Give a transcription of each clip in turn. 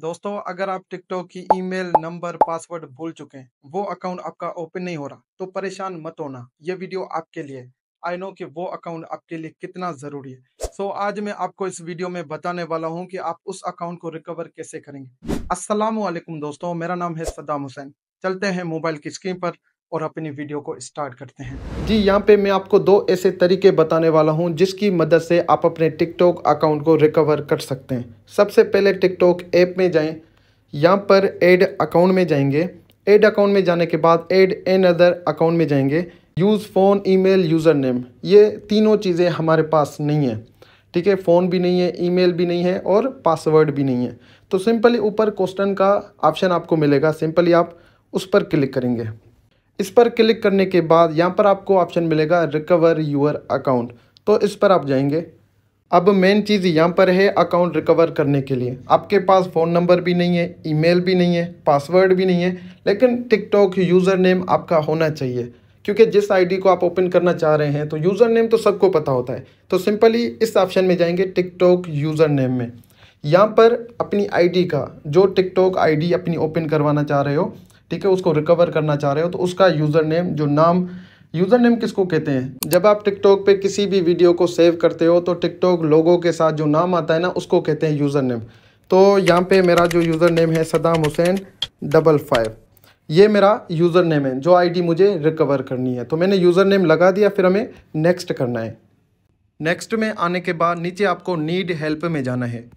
दोस्तों अगर आप टिकटॉक की ईमेल नंबर पासवर्ड भूल चुके हैं वो अकाउंट आपका ओपन नहीं हो रहा तो परेशान मत होना ये वीडियो आपके लिए आई नो कि वो अकाउंट आपके लिए कितना ज़रूरी है सो so, आज मैं आपको इस वीडियो में बताने वाला हूँ कि आप उस अकाउंट को रिकवर कैसे करेंगे असलम दोस्तों मेरा नाम है सद्दाम हुसैन चलते हैं मोबाइल की स्क्रीन पर और अपनी वीडियो को स्टार्ट करते हैं जी यहाँ पे मैं आपको दो ऐसे तरीके बताने वाला हूँ जिसकी मदद से आप अपने टिकटॉक अकाउंट को रिकवर कर सकते हैं सबसे पहले टिकटॉक ऐप में जाएं यहाँ पर एड अकाउंट में जाएंगे एड अकाउंट में जाने के बाद एड एन अदर अकाउंट में जाएंगे use phone mail user name ये तीनों चीज़ें हमारे पास नहीं है ठीक है फ़ोन भी नहीं है मेल भी नहीं है और पासवर्ड भी नहीं है तो सिंपली ऊपर क्वेश्चन का ऑप्शन आपको मिलेगा सिंपली आप उस पर क्लिक करेंगे इस पर क्लिक करने के बाद यहाँ पर आपको ऑप्शन मिलेगा रिकवर यूअर अकाउंट तो इस पर आप जाएंगे अब मेन चीज़ यहाँ पर है अकाउंट रिकवर करने के लिए आपके पास फ़ोन नंबर भी नहीं है ईमेल भी नहीं है पासवर्ड भी नहीं है लेकिन टिकटॉक यूज़र नेम आपका होना चाहिए क्योंकि जिस आईडी को आप ओपन करना चाह रहे हैं तो यूज़र नेम तो सबको पता होता है तो सिंपली इस ऑप्शन में जाएंगे टिकटॉक यूज़र नेम में यहाँ पर अपनी आई का जो टिकटॉक आई अपनी ओपन करवाना चाह रहे हो ठीक है उसको रिकवर करना चाह रहे हो तो उसका यूज़र नेम जो नाम यूज़र नेम किसको कहते हैं जब आप टिकटॉक पे किसी भी वीडियो को सेव करते हो तो टिकटॉक लोगों के साथ जो नाम आता है ना उसको कहते हैं यूज़र नेम तो यहाँ पे मेरा जो यूज़र नेम है सदाम हुसैन डबल फाइव ये मेरा यूज़र नेम है जो आईडी मुझे रिकवर करनी है तो मैंने यूज़र नेम लगा दिया फिर हमें नेक्स्ट करना है नेक्स्ट में आने के बाद नीचे आपको नीड हेल्प में जाना है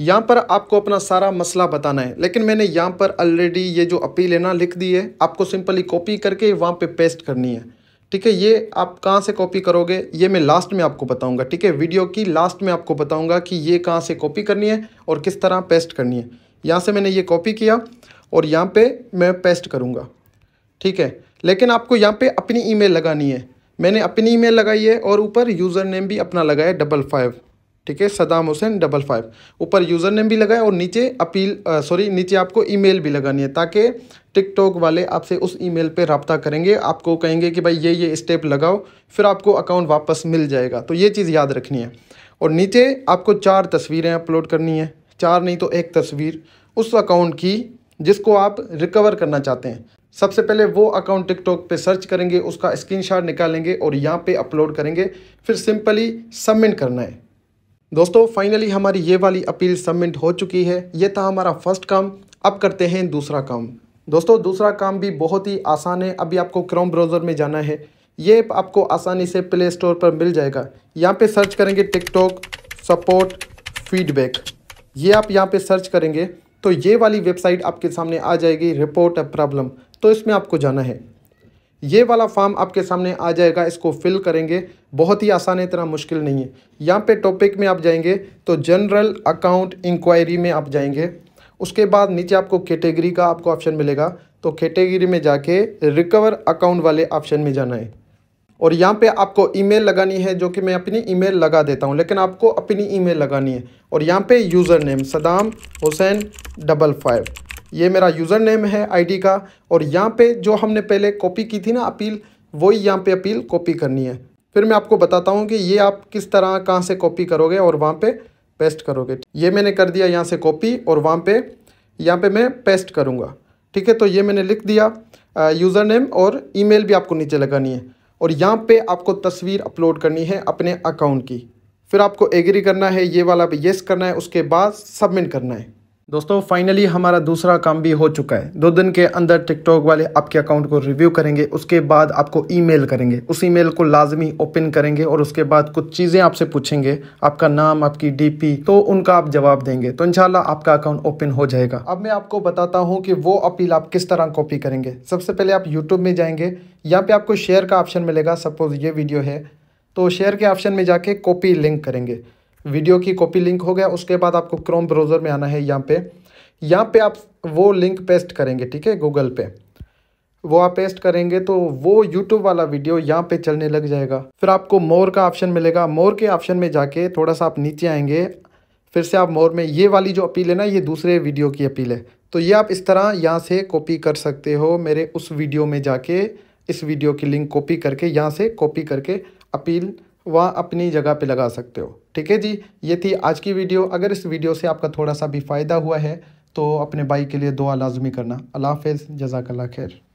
यहाँ पर आपको अपना सारा मसला बताना है लेकिन मैंने यहाँ पर ऑलरेडी ये जो अपील है ना लिख दी है आपको सिंपली कॉपी करके वहाँ पे पेस्ट करनी है ठीक है ये आप कहाँ से कॉपी करोगे ये मैं लास्ट में आपको बताऊँगा ठीक है वीडियो की लास्ट में आपको बताऊँगा कि ये कहाँ से कॉपी करनी है और किस तरह पेस्ट करनी है यहाँ से मैंने ये कॉपी किया और यहाँ पर मैं पेस्ट करूँगा ठीक है लेकिन आपको यहाँ पर अपनी ई लगानी है मैंने अपनी ई लगाई है और ऊपर यूज़र नेम भी अपना लगाया डबल फाइव ठीक है सदाम हुसैन डबल फाइव ऊपर यूज़र नेम भी लगाए और नीचे अपील सॉरी नीचे आपको ईमेल भी लगानी है ताकि टिकटॉक वाले आपसे उस ईमेल पे रबता करेंगे आपको कहेंगे कि भाई ये ये स्टेप लगाओ फिर आपको अकाउंट वापस मिल जाएगा तो ये चीज़ याद रखनी है और नीचे आपको चार तस्वीरें अपलोड करनी है चार नहीं तो एक तस्वीर उस अकाउंट की जिसको आप रिकवर करना चाहते हैं सबसे पहले वो अकाउंट टिकटॉक पे सर्च करेंगे उसका स्क्रीनशॉट निकालेंगे और यहाँ पे अपलोड करेंगे फिर सिंपली सबमिट करना है दोस्तों फाइनली हमारी ये वाली अपील सबमिट हो चुकी है ये था हमारा फर्स्ट काम अब करते हैं दूसरा काम दोस्तों दूसरा काम भी बहुत ही आसान है अभी आपको क्रोम ब्राउज़र में जाना है ये आपको आसानी से प्ले स्टोर पर मिल जाएगा यहाँ पे सर्च करेंगे टिकटॉक सपोर्ट फीडबैक ये आप यहाँ पे सर्च करेंगे तो ये वाली वेबसाइट आपके सामने आ जाएगी रिपोर्ट अ प्रॉब्लम तो इसमें आपको जाना है ये वाला फॉर्म आपके सामने आ जाएगा इसको फिल करेंगे बहुत ही आसान है इतना मुश्किल नहीं है यहाँ पे टॉपिक में आप जाएंगे तो जनरल अकाउंट इंक्वायरी में आप जाएंगे उसके बाद नीचे आपको कैटेगरी का आपको ऑप्शन मिलेगा तो कैटेगरी में जाके रिकवर अकाउंट वाले ऑप्शन में जाना है और यहाँ पे आपको ईमेल लगानी है जो कि मैं अपनी ईमेल लगा देता हूँ लेकिन आपको अपनी ईमेल लगानी है और यहाँ पे user name Saddam Hussain double five ये मेरा यूज़र नेम है आईडी का और यहाँ पे जो हमने पहले कॉपी की थी ना अपील वही यहाँ पे अपील कॉपी करनी है फिर मैं आपको बताता हूँ कि ये आप किस तरह कहाँ से कॉपी करोगे और वहाँ पे पेस्ट करोगे ये मैंने कर दिया यहाँ से कॉपी और वहाँ पे यहाँ पे मैं पेस्ट करूँगा ठीक है तो ये मैंने लिख दिया यूज़र नेम और ईमेल भी आपको नीचे लगानी है और यहाँ पे आपको तस्वीर अपलोड करनी है अपने अकाउंट की फिर आपको एग्री करना है ये वाला येस करना है उसके बाद सबमिट करना है दोस्तों फाइनली हमारा दूसरा काम भी हो चुका है दो दिन के अंदर टिकटॉक वाले आपके अकाउंट को रिव्यू करेंगे उसके बाद आपको ईमेल करेंगे उस ईमेल को लाजमी ओपन करेंगे और उसके बाद कुछ चीज़ें आपसे पूछेंगे आपका नाम आपकी डीपी तो उनका आप जवाब देंगे तो इनशाला आपका अकाउंट ओपन हो जाएगा अब मैं आपको बताता हूँ कि वो अपील आप किस तरह कॉपी करेंगे सबसे पहले आप यूट्यूब में जाएंगे यहाँ पर आपको शेयर का ऑप्शन मिलेगा सपोज ये वीडियो है तो शेयर के ऑप्शन में जाके कॉपी लिंक करेंगे वीडियो की कॉपी लिंक हो गया उसके बाद आपको क्रोम ब्राउज़र में आना है यहाँ पे यहाँ पे आप वो लिंक पेस्ट करेंगे ठीक है गूगल पे वो आप पेस्ट करेंगे तो वो यूट्यूब वाला वीडियो यहाँ पे चलने लग जाएगा फिर आपको मोर का ऑप्शन मिलेगा मोर के ऑप्शन में जाके थोड़ा सा आप नीचे आएंगे फिर से आप मोर में ये वाली जो अपील है ना ये दूसरे वीडियो की अपील है तो ये आप इस तरह यहाँ से कॉपी कर सकते हो मेरे उस वीडियो में जाके इस वीडियो की लिंक कॉपी करके यहाँ से कॉपी करके अपील वह अपनी जगह पे लगा सकते हो ठीक है जी ये थी आज की वीडियो अगर इस वीडियो से आपका थोड़ा सा भी फ़ायदा हुआ है तो अपने भाई के लिए दुआ लाजमी करना अल्लाह हाफ़ जजाकल्ला खैर